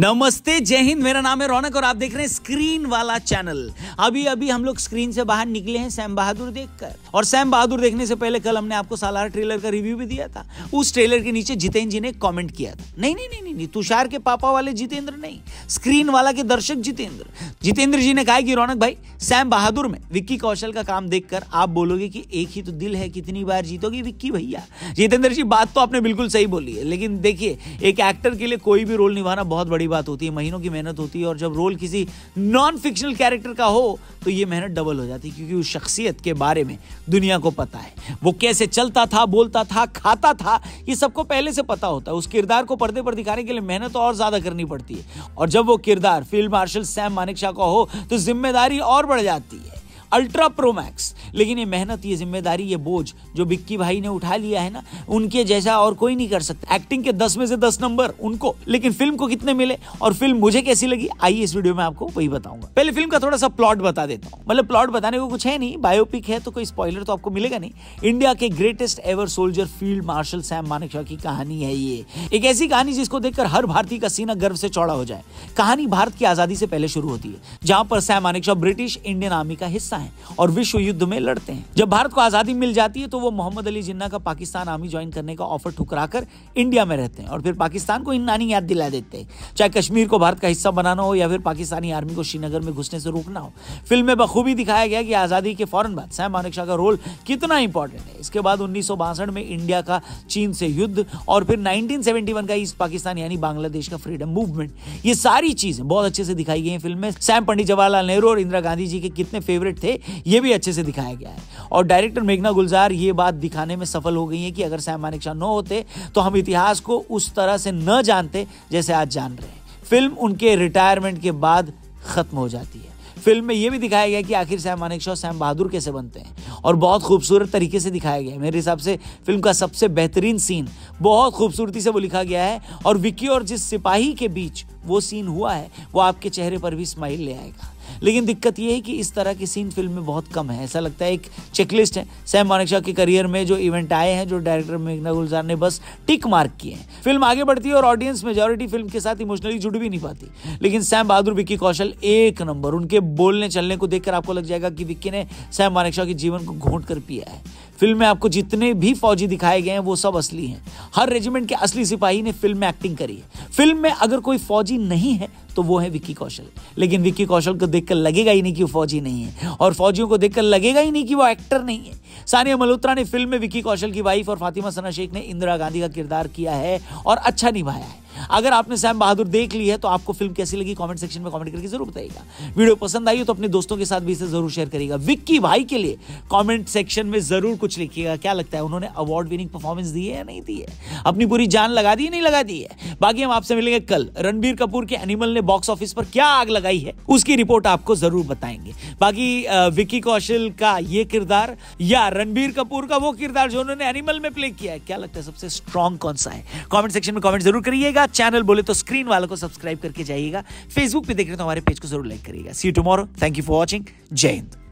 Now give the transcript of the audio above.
नमस्ते जय हिंद मेरा नाम है रौनक और आप देख रहे हैं स्क्रीन वाला चैनल अभी अभी हम लोग स्क्रीन से बाहर निकले हैं सैम बहादुर देखकर और सैम बहादुर देखने से पहले कल हमने आपको सालार ट्रेलर का रिव्यू भी दिया था उस ट्रेलर के नीचे जितेंद्र जी ने कमेंट किया था नहीं नहीं नहीं नहीं, नहीं तुषार के पापा वाले जितेंद्र नहीं स्क्रीन वाला के दर्शक जितेंद्र जितेंद्र जी ने कहा कि रौनक भाई सैम बहादुर में विक्की कौशल का काम देखकर आप बोलोगे कि एक ही तो दिल है कितनी बार जीतोगे विक्की भैया जितेंद्र जी बात तो आपने बिल्कुल सही बोली है लेकिन देखिए एक एक्टर के लिए कोई भी रोल निभाना बहुत बड़ी बड़ी बात होती है महीनों की मेहनत होती है और जब रोल किसी नॉन फिक्शनल कैरेक्टर का हो तो ये मेहनत डबल हो जाती है क्योंकि उस शख्सियत के बारे में दुनिया को पता है वो कैसे चलता था बोलता था खाता था ये सबको पहले से पता होता है उस किरदार को पर्दे पर दिखाने के लिए मेहनत तो और ज़्यादा करनी पड़ती है और जब वो किरदार field marshal Sam Manekshaw का हो तो जिम्मेदारी और बढ़ जाती है अल्ट्रा प्रोमैक्स लेकिन ये मेहनत ये जिम्मेदारी ये बोझ जो बिक्की भाई ने उठा लिया है ना उनके जैसा और कोई नहीं कर सकता एक्टिंग के दस में से दस नंबर उनको लेकिन फिल्म को कितने मिले और फिल्म मुझे कैसी लगी आइए इस वीडियो में आपको वही बताऊंगा पहले फिल्म का थोड़ा सा प्लॉट बता देता हूँ मतलब प्लॉट बताने को कुछ है नहीं बायोपिक है तो कोई स्पॉइलर तो आपको मिलेगा नहीं इंडिया के greatest ever soldier field marshal Sam Manekshaw की कहानी है ये एक ऐसी कहानी जिसको देखकर हर भारतीय का सीना गर्व से चौड़ा हो जाए कहानी भारत की आजादी से पहले शुरू होती है जहां पर Sam Manek British Indian army का हिस्सा है हैं और विश्व युद्ध में लड़ते हैं जब भारत को आजादी मिल जाती है तो वो मोहम्मद अली जिन्ना का पाकिस्तान आर्मी ज्वाइन करने का ऑफर ठुकरा इंडिया में रहते हैं और फिर पाकिस्तान को इन नानी याद दिला देते हैं चाहे कश्मीर को भारत का हिस्सा बनाना हो या फिर पाकिस्तानी आर्मी को श्रीनगर में घुसने से रोकना हो फिल्म में बखूबी दिखाया गया कि आजादी के फौरन बाद सैम मानिक शाह का रोल कितना इंपॉर्टेंट है इसके बाद उन्नीस में इंडिया का चीन से युद्ध और फिर नाइनटीन का ईस्ट पाकिस्तान यानी बांग्लादेश का फ्रीडम मूवमेंट ये सारी चीजें बहुत अच्छे से दिखाई गई है फिल्म में सैम पंडित जवाहरलाल नेहरू और इंदिरा गांधी जी के कितने फेवरेट थे ये भी अच्छे से दिखाया गया है और डायरेक्टर मेघना गुलजार ये बात दिखाने में सफल हो गई है कि अगर सैम मानिक शाह न होते तो हम इतिहास को उस तरह से न जानते जैसे आज जान रहे हैं फिल्म उनके रिटायरमेंट के बाद खत्म हो जाती है फिल्म में यह भी दिखाया गया कि आखिर Sam Manekshaw Sam Bahadur कैसे बनते हैं और बहुत खूबसूरत तरीके से दिखाया गया है मेरे हिसाब से फिल्म का सबसे बेहतरीन सीन बहुत खूबसूरती से वो लिखा गया है और विक्की और जिस सिपाही के बीच वो सीन हुआ है वो आपके चेहरे पर भी स्माइल ले आएगा लेकिन दिक्कत ये है कि इस तरह की सीन फिल्म में बहुत कम है ऐसा लगता है एक चेकलिस्ट है सैम मानिक शाह के करियर में जो इवेंट आए हैं जो डायरेक्टर मेघना गुलजार ने बस टिक मार्क किए हैं फिल्म आगे बढ़ती है और ऑडियंस मेजोरिटी फिल्म के साथ इमोशनली जुड़ भी नहीं पाती लेकिन सैम बहादुर विक्की कौशल एक नंबर उनके बोलने चलने को देखकर आपको लग जाएगा कि विक्की ने सैम मानिक शाह के जीवन को घोट कर पिया है फिल्म में आपको जितने भी फौजी दिखाए गए हैं वो सब असली हैं हर रेजिमेंट के असली सिपाही ने फिल्म में एक्टिंग करी है फिल्म में अगर कोई फौजी नहीं है तो वो है विक्की कौशल लेकिन विक्की कौशल को देखकर लगेगा ही नहीं कि वो फौजी नहीं है और फौजियों को देखकर लगेगा ही नहीं कि वो एक्टर नहीं है सानिया मल्होत्रा ने फिल्म में विक्की कौशल की वाइफ और फातिमा सना शेख ने इंदिरा गांधी का किरदार किया है और अच्छा निभाया है अगर आपने सैम बहादुर देख ली है तो आपको फिल्म कैसी लगी कॉमेंट सेक्शन में कॉमेंट करके जरूर बताइएगा वीडियो पसंद आई हो तो अपने दोस्तों के साथ भी इसे जरूर शेयर करिएगा विक्की भाई के लिए कॉमेंट सेक्शन में जरूर कुछ लिखिएगा क्या लगता है उन्होंने अवार्ड विनिंग परफॉर्मेंस दी है या नहीं दी है अपनी पूरी जान लगा दी है नहीं लगा दी है बाकी हम आपसे मिलेंगे कल रणबीर कपूर के एनिमल ने बॉक्स ऑफिस पर क्या आग लगाई है उसकी रिपोर्ट आपको जरूर बताएंगे बाकी विक्की कौशल का ये किरदार या रणबीर कपूर का वो किरदार जो उन्होंने एनिमल में प्ले किया है क्या लगता है सबसे स्ट्रॉन्ग कौन सा है कॉमेंट सेक्शन में कॉमेंट जरूर करिएगा चैनल बोले तो स्क्रीन वालों को सब्सक्राइब करके जाइएगा फेसबुक पे देख रहे हो तो हमारे पेज को जरूर लाइक करिएगा see you tomorrow thank you for watching जय हिंद